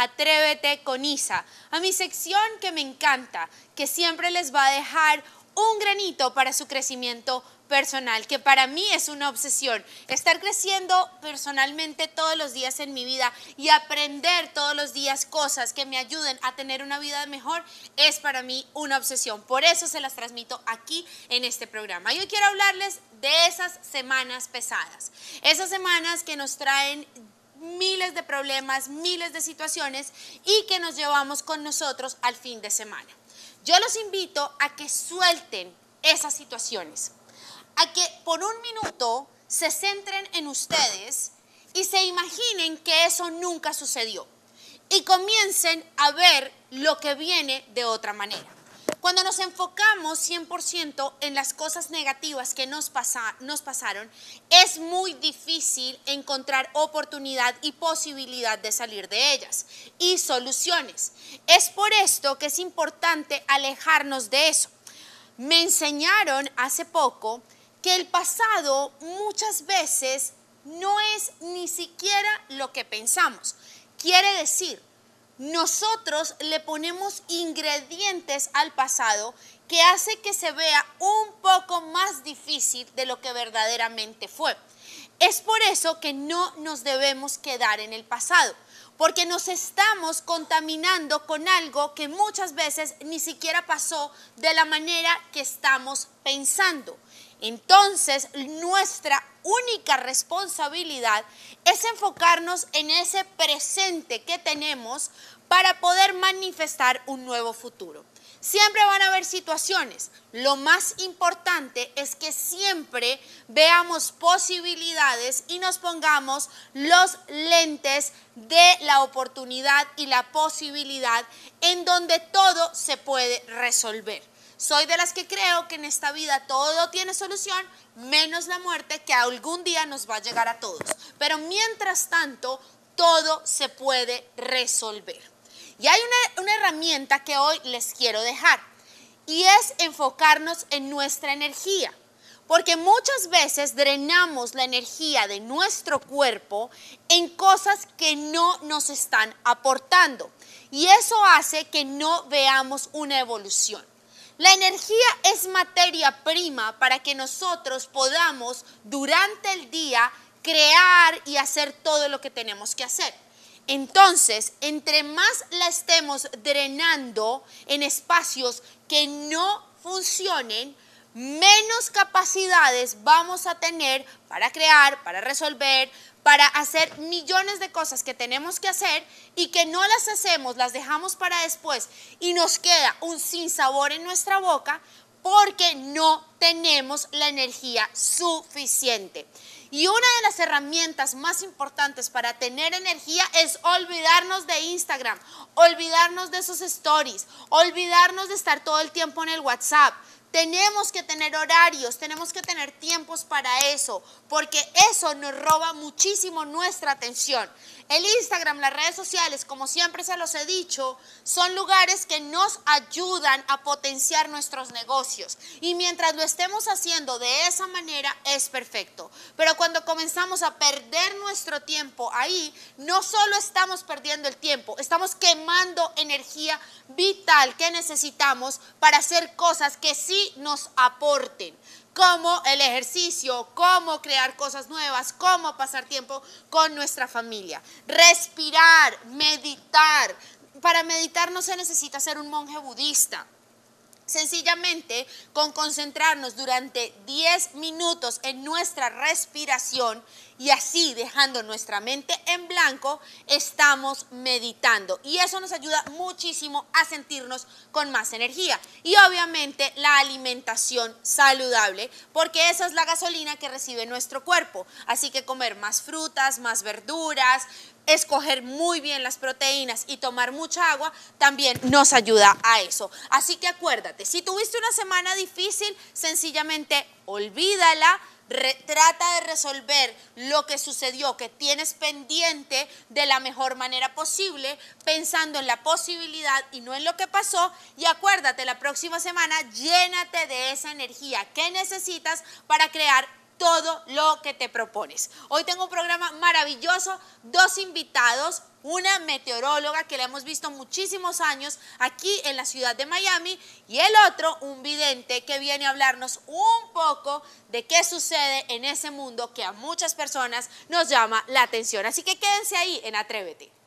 Atrévete con Isa, a mi sección que me encanta, que siempre les va a dejar un granito para su crecimiento personal, que para mí es una obsesión. Estar creciendo personalmente todos los días en mi vida y aprender todos los días cosas que me ayuden a tener una vida mejor es para mí una obsesión. Por eso se las transmito aquí en este programa. Y hoy quiero hablarles de esas semanas pesadas, esas semanas que nos traen miles de problemas, miles de situaciones y que nos llevamos con nosotros al fin de semana. Yo los invito a que suelten esas situaciones, a que por un minuto se centren en ustedes y se imaginen que eso nunca sucedió y comiencen a ver lo que viene de otra manera. Cuando nos enfocamos 100% en las cosas negativas que nos, pasa, nos pasaron, es muy difícil encontrar oportunidad y posibilidad de salir de ellas y soluciones. Es por esto que es importante alejarnos de eso. Me enseñaron hace poco que el pasado muchas veces no es ni siquiera lo que pensamos. Quiere decir nosotros le ponemos ingredientes al pasado que hace que se vea un poco más difícil de lo que verdaderamente fue. Es por eso que no nos debemos quedar en el pasado, porque nos estamos contaminando con algo que muchas veces ni siquiera pasó de la manera que estamos pensando. Entonces, nuestra única responsabilidad es enfocarnos en ese presente que tenemos para poder manifestar un nuevo futuro. Siempre van a haber situaciones. Lo más importante es que siempre veamos posibilidades y nos pongamos los lentes de la oportunidad y la posibilidad en donde todo se puede resolver. Soy de las que creo que en esta vida todo tiene solución, menos la muerte que algún día nos va a llegar a todos. Pero mientras tanto, todo se puede resolver. Y hay una, herramienta que hoy les quiero dejar y es enfocarnos en nuestra energía. Porque muchas veces drenamos la energía de nuestro cuerpo en cosas que no nos están aportando. Y eso hace que no veamos una evolución. La energía es materia prima para que nosotros podamos durante el día crear y hacer todo lo que tenemos que hacer. Entonces, entre más la estemos drenando en espacios que no funcionen, menos capacidades vamos a tener para crear, para resolver, para hacer millones de cosas que tenemos que hacer y que no las hacemos, las dejamos para después y nos queda un sinsabor en nuestra boca porque no tenemos la energía suficiente. Y una de las herramientas más importantes para tener energía es olvidarnos de Instagram, olvidarnos de esos stories, olvidarnos de estar todo el tiempo en el WhatsApp. Tenemos que tener horarios, tenemos que tener tiempos para eso, porque eso nos roba muchísimo nuestra atención. El Instagram, las redes sociales, como siempre se los he dicho, son lugares que nos ayudan a potenciar nuestros negocios. Y mientras lo estemos haciendo de esa manera, es perfecto. Pero cuando comenzamos a perder nuestro tiempo ahí, no solo estamos perdiendo el tiempo, estamos quemando energía vital que necesitamos para hacer cosas que sí nos aporten como el ejercicio, cómo crear cosas nuevas, cómo pasar tiempo con nuestra familia. Respirar, meditar. Para meditar no se necesita ser un monje budista. Sencillamente, con concentrarnos durante 10 minutos en nuestra respiración y así dejando nuestra mente en blanco, estamos meditando. Y eso nos ayuda muchísimo a sentirnos con más energía. Y obviamente la alimentación saludable, porque esa es la gasolina que recibe nuestro cuerpo. Así que comer más frutas, más verduras, escoger muy bien las proteínas y tomar mucha agua también nos ayuda a eso. Así que acuérdate, si tuviste una semana difícil, sencillamente olvídala, trata de resolver lo que sucedió, que tienes pendiente de la mejor manera posible, pensando en la posibilidad y no en lo que pasó. Y acuérdate, la próxima semana llénate de esa energía que necesitas para crear todo lo que te propones. Hoy tengo un programa maravilloso, dos invitados, una meteoróloga que la hemos visto muchísimos años aquí en la ciudad de Miami y el otro, un vidente que viene a hablarnos un poco de qué sucede en ese mundo que a muchas personas nos llama la atención. Así que quédense ahí en Atrévete.